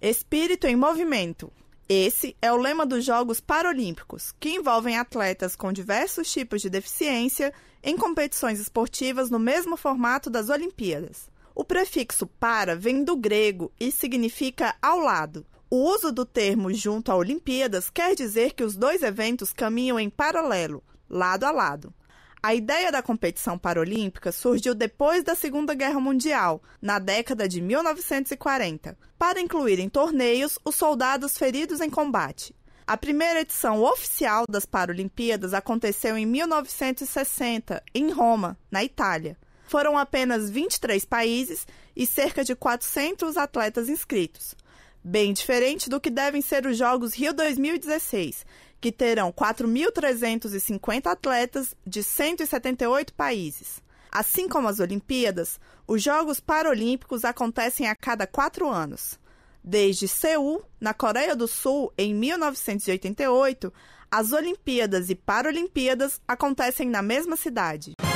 Espírito em movimento. Esse é o lema dos Jogos Paralímpicos, que envolvem atletas com diversos tipos de deficiência em competições esportivas no mesmo formato das Olimpíadas. O prefixo para vem do grego e significa ao lado. O uso do termo junto a Olimpíadas quer dizer que os dois eventos caminham em paralelo, lado a lado. A ideia da competição paralímpica surgiu depois da Segunda Guerra Mundial, na década de 1940, para incluir em torneios os soldados feridos em combate. A primeira edição oficial das Paralimpíadas aconteceu em 1960, em Roma, na Itália. Foram apenas 23 países e cerca de 400 atletas inscritos bem diferente do que devem ser os Jogos Rio 2016, que terão 4.350 atletas de 178 países. Assim como as Olimpíadas, os Jogos Paralímpicos acontecem a cada quatro anos. Desde Seul, na Coreia do Sul, em 1988, as Olimpíadas e Paralimpíadas acontecem na mesma cidade.